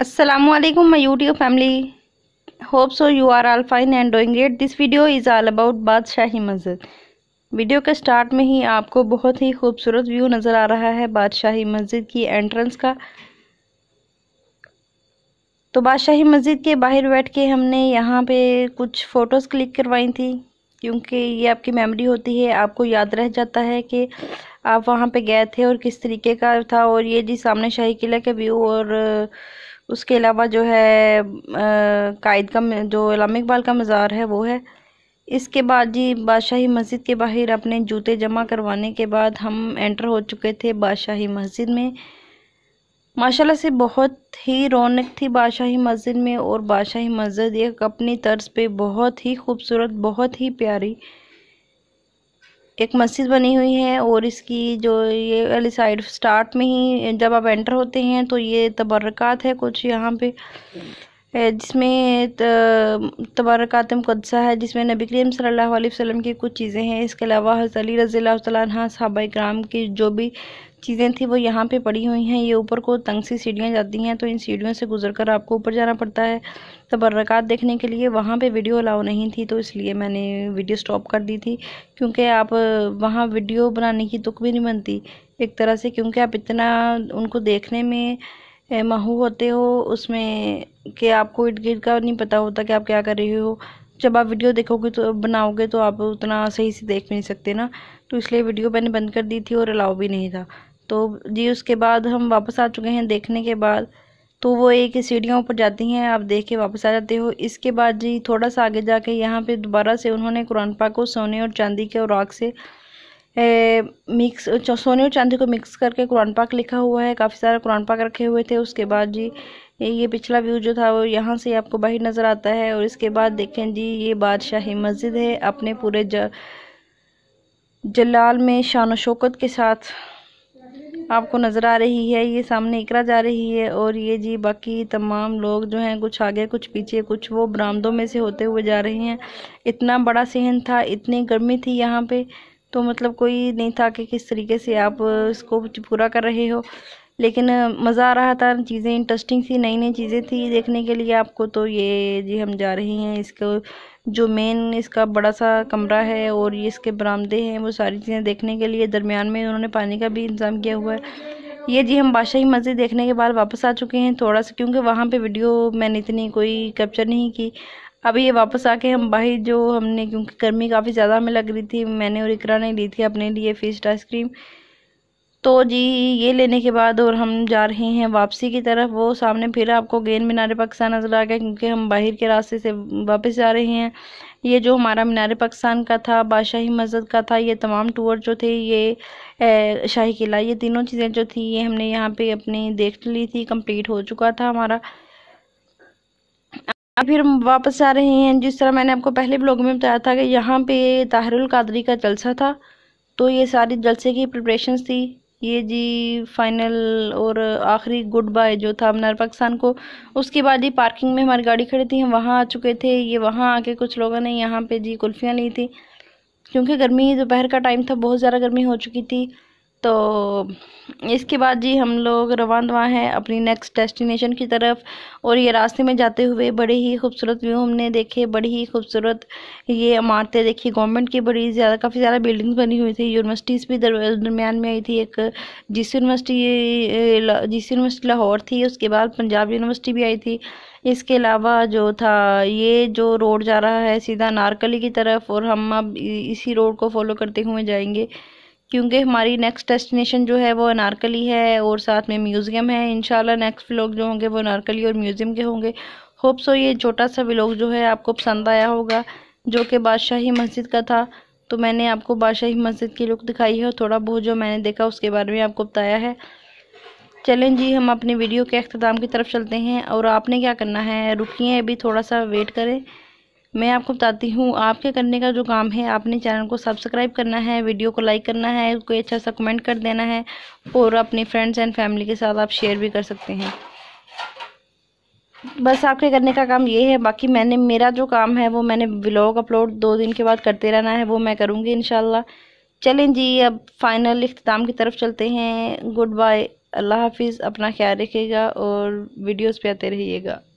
Aslam my YouTube family hope so you are all fine and doing great. This video is all about Badshahi Masjid video के start में ही आपको बहुत ही खूबसूरत view नज़र आ रहा है बादशाही मस्जिद की एंट्रेंस का तो बादशाही मस्जिद के बाहर बैठ के हमने यहाँ पे कुछ फ़ोटोज़ क्लिक करवाई थी क्योंकि ये आपकी मेमोरी होती है आपको याद रह जाता है कि आप वहाँ पे गए थे और किस तरीके का था और ये जी सामने शाही किला के व्यू और उसके अलावा जो है कायद का जो इलाम इकबाल का मज़ार है वो है इसके बाद जी बादशाही मस्जिद के बाहर अपने जूते जमा करवाने के बाद हम एंटर हो चुके थे बादशाही मस्जिद में माशाल्लाह से बहुत ही रौनक थी बादशाही मस्जिद में और बादशाही मस्जिद एक अपनी तर्ज पे बहुत ही खूबसूरत बहुत ही प्यारी एक मस्जिद बनी हुई है और इसकी जो ये वाली साइड स्टार्ट में ही जब आप एंटर होते हैं तो ये तबरक़ात है कुछ यहाँ पे जिसमें तबारकातम कदसा है जिसमें नबी करीम सल्लल्लाहु अलैहि वसल्लम की कुछ चीज़ें हैं इसके अलावा हजली रज़ी तह साहब कराम की जो भी चीज़ें थी वो यहाँ पे पड़ी हुई हैं ये ऊपर को तंग सी सीढ़ियाँ जाती हैं तो इन सीढ़ियों से गुजर कर आपको ऊपर जाना पड़ता है तबरक़ात देखने के लिए वहाँ पे वीडियो अलाउ नहीं थी तो इसलिए मैंने वीडियो स्टॉप कर दी थी क्योंकि आप वहाँ वीडियो बनाने की तुक भी नहीं बनती एक तरह से क्योंकि आप इतना उनको देखने में महू होते हो उसमें कि आपको इर्द गिर्द का नहीं पता होता कि आप क्या कर रहे हो जब आप वीडियो देखोगे तो बनाओगे तो आप उतना सही से देख नहीं सकते ना तो इसलिए वीडियो मैंने बंद कर दी थी और अलाउ भी नहीं था तो जी उसके बाद हम वापस आ चुके हैं देखने के बाद तो वो एक सीढ़ियों ऊपर जाती हैं आप देख के वापस आ जाते हो इसके बाद जी थोड़ा सा आगे जाके यहाँ पे दोबारा से उन्होंने कुरान पाक को सोने और चांदी के और आग से मिक्स सोने और चांदी को मिक्स करके कुरान पाक लिखा हुआ है काफ़ी सारा कुरान पाक रखे हुए थे उसके बाद जी ये पिछला व्यू जो था वो यहाँ से आपको बाहर नज़र आता है और इसके बाद देखें जी ये बादशाही मस्जिद है अपने पूरे ज जलाल में शान शौकत के साथ आपको नज़र आ रही है ये सामने इकरा जा रही है और ये जी बाकी तमाम लोग जो हैं कुछ आगे कुछ पीछे कुछ वो बरामदों में से होते हुए जा रहे हैं इतना बड़ा सहन था इतनी गर्मी थी यहाँ पे तो मतलब कोई नहीं था कि किस तरीके से आप इसको पूरा कर रहे हो लेकिन मज़ा आ रहा था चीज़ें इंटरेस्टिंग सी नई नई चीज़ें थी देखने के लिए आपको तो ये जी हम जा रहे हैं इसको जो मेन इसका बड़ा सा कमरा है और ये इसके बरामदे हैं वो सारी चीज़ें देखने के लिए दरमियान में उन्होंने पानी का भी इंतज़ाम किया हुआ है ये जी हम बादशाही मस्जिद देखने के बाद वापस आ चुके हैं थोड़ा सा क्योंकि वहाँ पे वीडियो मैंने इतनी कोई कैप्चर नहीं की अभी ये वापस आके हम बाहर जो हमने क्योंकि गर्मी काफ़ी ज़्यादा हमें लग रही थी मैंने और इकरा ने ली थी अपने लिए फिस्ट आइसक्रीम तो जी ये लेने के बाद और हम जा रहे हैं वापसी की तरफ वो सामने फिर आपको गेंद मीनार पाकिस्तान नज़र आ गया क्योंकि हम बाहर के रास्ते से वापस जा रहे हैं ये जो हमारा मीनार पाकिस्तान का था बादशाही मस्जिद का था ये तमाम टूर जो थे ये शाही किला ये तीनों चीज़ें जो थी ये हमने यहाँ पे अपनी देख ली थी कंप्लीट हो चुका था हमारा अब फिर वापस आ रहे हैं जिस तरह मैंने आपको पहले ब्लॉग में बताया था कि यहाँ पे ताहरुल कादरी का जलसा था तो ये सारी जलसे की प्रिपरेशंस थी ये जी फाइनल और आखिरी गुड बाय जो था अपना पाकिस्तान को उसके बाद ही पार्किंग में हमारी गाड़ी खड़ी थी हम वहाँ आ चुके थे ये वहाँ आके कुछ लोगों ने यहाँ पे जी कुल्फ़ियाँ ली थी क्योंकि गर्मी दोपहर का टाइम था बहुत ज़्यादा गर्मी हो चुकी थी तो इसके बाद जी हम लोग रवा दवा हैं अपनी नेक्स्ट डेस्टिनेशन की तरफ और ये रास्ते में जाते हुए बड़े ही खूबसूरत व्यू हमने देखे बड़ी ही खूबसूरत ये इमारतें देखी गवर्नमेंट की बड़ी ज़्यादा काफ़ी ज़्यादा बिल्डिंग्स बनी हुई थी यूनिवर्सिटीज़ भी दरमियान में आई थी एक जिस यूनिवर्सिटी जिस यूनिवर्सिटी लाहौर थी उसके बाद पंजाब यूनिवर्सिटी भी आई थी इसके अलावा जो था ये जो रोड जा रहा है सीधा नारकली की तरफ और हम अब इसी रोड को फॉलो करते हुए जाएंगे क्योंकि हमारी नेक्स्ट डेस्टिनेशन जो है वो अनारकली है और साथ में म्यूज़ियम है इन नेक्स्ट व्लॉग जो होंगे वो अनारकली और म्यूज़ियम के होंगे होप सो ये छोटा सा व्लॉग जो है आपको पसंद आया होगा जो कि बादशाही मस्जिद का था तो मैंने आपको बादशाही मस्जिद की लुक दिखाई है और थोड़ा बहुत जो मैंने देखा उसके बारे में आपको बताया है चलें जी हम अपनी वीडियो के अख्ताम की तरफ चलते हैं और आपने क्या करना है रुकिए अभी थोड़ा सा वेट करें मैं आपको बताती हूँ आपके करने का जो काम है आपने चैनल को सब्सक्राइब करना है वीडियो को लाइक करना है कोई अच्छा सा कमेंट कर देना है और अपने फ्रेंड्स एंड फैमिली के साथ आप शेयर भी कर सकते हैं बस आपके करने का काम ये है बाकी मैंने मेरा जो काम है वो मैंने ब्लॉग अपलोड दो दिन के बाद करते रहना है वो मैं करूँगी इन चलें जी अब फाइनल इख्ताम की तरफ चलते हैं गुड बाय अल्लाह हाफिज़ अपना ख्याल रखिएगा और वीडियोस पे आते रहिएगा